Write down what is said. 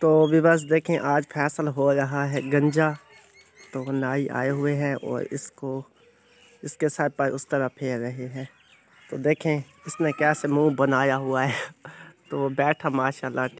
तो विवास देखें आज फैसल हो रहा है गंजा तो नाई आए हुए हैं और इसको इसके सर पर उस तरह फेर रहे हैं तो देखें इसने कैसे मुंह बनाया हुआ है तो बैठा माशाल्लाह